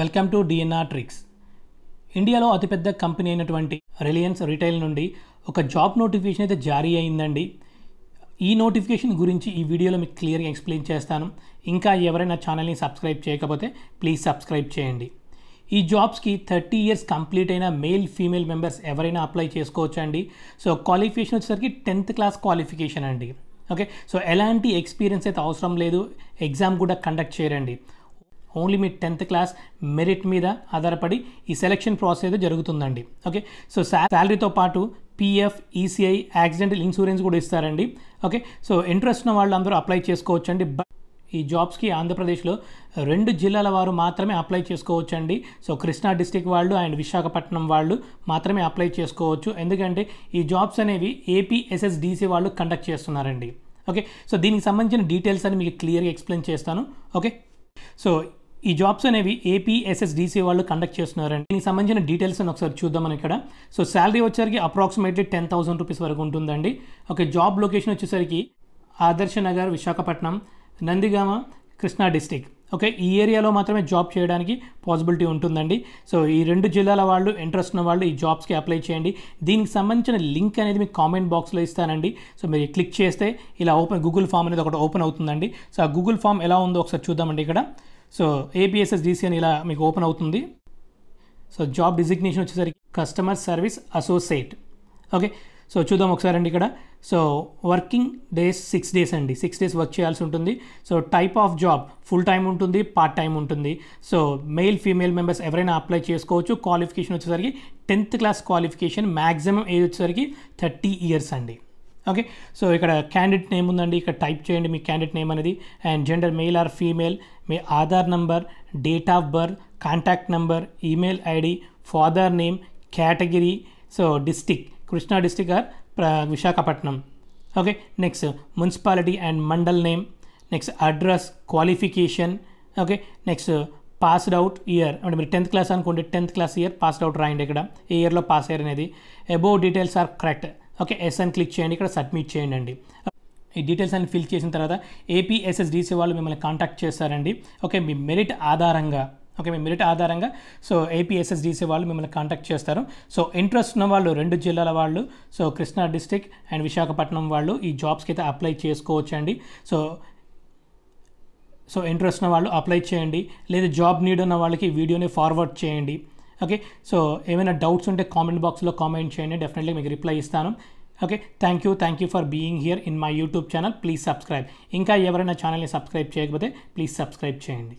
welcome to DNR tricks ఇండియాలో అతిపెద్ద company అయినటువంటి రిలయన్స్ రిటైల్ నుండి ఒక జాబ్ నోటిఫికేషన్ అయితే జారీ అయిందండి ఈ నోటిఫికేషన్ గురించి ఈ వీడియోలో మీకు క్లియర్గా ఎక్స్ప్లెయిన్ చేస్తాను ఇంకా ఎవరైనా ఛానల్ని సబ్స్క్రైబ్ చేయకపోతే ప్లీజ్ సబ్స్క్రైబ్ చేయండి ఈ జాబ్స్కి థర్టీ ఇయర్స్ కంప్లీట్ అయిన మేల్ ఫీమేల్ మెంబర్స్ ఎవరైనా అప్లై చేసుకోవచ్చు అండి సో క్వాలిఫికేషన్ వచ్చేసరికి టెన్త్ క్లాస్ క్వాలిఫికేషన్ అండి ఓకే సో ఎలాంటి ఎక్స్పీరియన్స్ అయితే అవసరం లేదు ఎగ్జామ్ కూడా కండక్ట్ చేయరండి ఓన్లీ మీ టెన్త్ క్లాస్ మెరిట్ మీద ఆధారపడి ఈ సెలక్షన్ ప్రాసెస్ అయితే జరుగుతుందండి ఓకే సో శాలరీతో పాటు పీఎఫ్ ఈసీఐ యాక్సిడెంటల్ ఇన్సూరెన్స్ కూడా ఇస్తారండి ఓకే సో ఇంట్రెస్ట్ ఉన్న వాళ్ళందరూ అప్లై చేసుకోవచ్చు అండి ఈ జాబ్స్కి ఆంధ్రప్రదేశ్లో రెండు జిల్లాల వారు మాత్రమే అప్లై చేసుకోవచ్చండి సో కృష్ణా డిస్టిక్ వాళ్ళు అండ్ విశాఖపట్నం వాళ్ళు మాత్రమే అప్లై చేసుకోవచ్చు ఎందుకంటే ఈ జాబ్స్ అనేవి ఏపీఎస్ఎస్డిసి వాళ్ళు కండక్ట్ చేస్తున్నారండి ఓకే సో దీనికి సంబంధించిన డీటెయిల్స్ అని మీకు క్లియర్గా ఎక్స్ప్లెయిన్ చేస్తాను ఓకే సో ఈ జాబ్స్ అనేవి ఏపీఎస్ఎస్డిసి వాళ్ళు కండక్ట్ చేస్తున్నారండి దీనికి సంబంధించిన డీటెయిల్స్ ఒకసారి చూద్దామని ఇక్కడ సో శాలరీ వచ్చేసరికి అప్రాక్సిమేట్లీ టెన్ థౌసండ్ రూపీస్ వరకు ఉంటుందండి ఓకే జాబ్ లొకేషన్ వచ్చేసరికి ఆదర్శ నగర్ విశాఖపట్నం నందిగామ కృష్ణా డిస్టిక్ ఓకే ఈ ఏరియాలో మాత్రమే జాబ్ చేయడానికి పాసిబిలిటీ ఉంటుందండి సో ఈ రెండు జిల్లాల వాళ్ళు ఇంట్రెస్ట్ ఉన్న వాళ్ళు ఈ జాబ్స్కి అప్లై చేయండి దీనికి సంబంధించిన లింక్ అనేది మీకు కామెంట్ బాక్స్లో ఇస్తానండి సో మీరు క్లిక్ చేస్తే ఇలా ఓపెన్ గూగుల్ ఫామ్ అనేది ఒకటి ఓపెన్ అవుతుందండి సో ఆ గూగుల్ ఫామ్ ఎలా ఉందో ఒకసారి చూద్దామండి ఇక్కడ సో ఏపీఎస్ఎస్ డీసీ అని ఇలా మీకు ఓపెన్ అవుతుంది సో జాబ్ డిజిగ్నేషన్ వచ్చేసరికి customer service associate okay so చూద్దాం ఒకసారి అండి ఇక్కడ so working days six days అండి సిక్స్ డేస్ వర్క్ చేయాల్సి ఉంటుంది so type of job full time ఉంటుంది పార్ట్ టైం ఉంటుంది సో మెయిల్ ఫీమేల్ మెంబర్స్ ఎవరైనా అప్లై చేసుకోవచ్చు క్వాలిఫికేషన్ వచ్చేసరికి tenth class qualification maximum age వచ్చేసరికి థర్టీ ఇయర్స్ అండి ఓకే సో ఇక్కడ క్యాండిడేట్ నేమ్ ఉందండి ఇక్కడ టైప్ చేయండి మీ క్యాండిడేట్ నేమ్ అనేది and gender male or female మీ Aadhaar number date of birth contact number email ID father name category so district Krishna district or Visakhapatnam okay next municipality and mandal name next address qualification okay next passed out year అంటే మీరు tenth class అనుకోండి tenth class year passed out రాయండి ఇక్కడ ఏ ఇయర్లో pass అయ్యారు అనేది above details are correct okay yes అని క్లిక్ చేయండి ఇక్కడ సబ్మిట్ చేయండి అండి ఈ డీటెయిల్స్ అన్ని ఫిల్ చేసిన తర్వాత ఏపీఎస్ఎస్డిసి వాళ్ళు మిమ్మల్ని కాంటాక్ట్ చేస్తారండి ఓకే మీ మెరిట్ ఆధారంగా ఓకే మీ మెరిట్ ఆధారంగా సో ఏపీఎస్ఎస్డిసి వాళ్ళు మిమ్మల్ని కాంటాక్ట్ చేస్తారు సో ఇంట్రెస్ట్ ఉన్న వాళ్ళు రెండు జిల్లాల వాళ్ళు so Krishna district and Visakhapatnam వాళ్ళు ఈ జాబ్స్కి అయితే అప్లై చేసుకోవచ్చండి సో సో ఇంట్రెస్ట్ ఉన్న వాళ్ళు అప్లై చేయండి లేదా జాబ్ నీడ్ ఉన్న వాళ్ళకి వీడియోని ఫార్వర్డ్ చేయండి ఓకే సో ఏమైనా డౌట్స్ ఉంటే కామెంట్ బాక్స్లో కామెంట్ చేయండి డెఫినెట్లీ మీకు రిప్లై ఇస్తాను okay thank you thank you for being here in my YouTube channel please subscribe ఇంకా ఎవరైనా ఛానల్ని సబ్స్క్రైబ్ చేయకపోతే ప్లీజ్ సబ్స్క్రైబ్ చేయండి